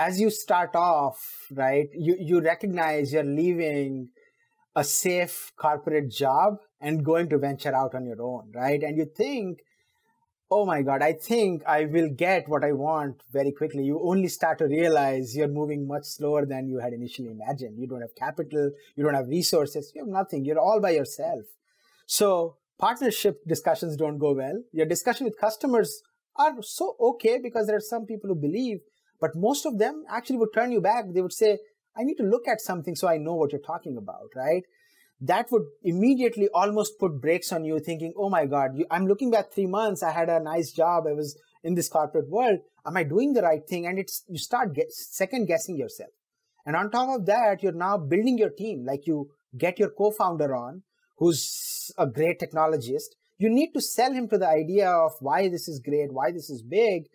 as you start off, right, you, you recognize you're leaving a safe corporate job and going to venture out on your own, right? And you think, oh my God, I think I will get what I want very quickly. You only start to realize you're moving much slower than you had initially imagined. You don't have capital, you don't have resources, you have nothing, you're all by yourself. So partnership discussions don't go well. Your discussion with customers are so okay because there are some people who believe but most of them actually would turn you back. They would say, I need to look at something so I know what you're talking about, right? That would immediately almost put brakes on you thinking, oh my God, you, I'm looking back three months. I had a nice job. I was in this corporate world. Am I doing the right thing? And it's, you start get, second guessing yourself. And on top of that, you're now building your team. Like you get your co-founder on, who's a great technologist. You need to sell him to the idea of why this is great, why this is big.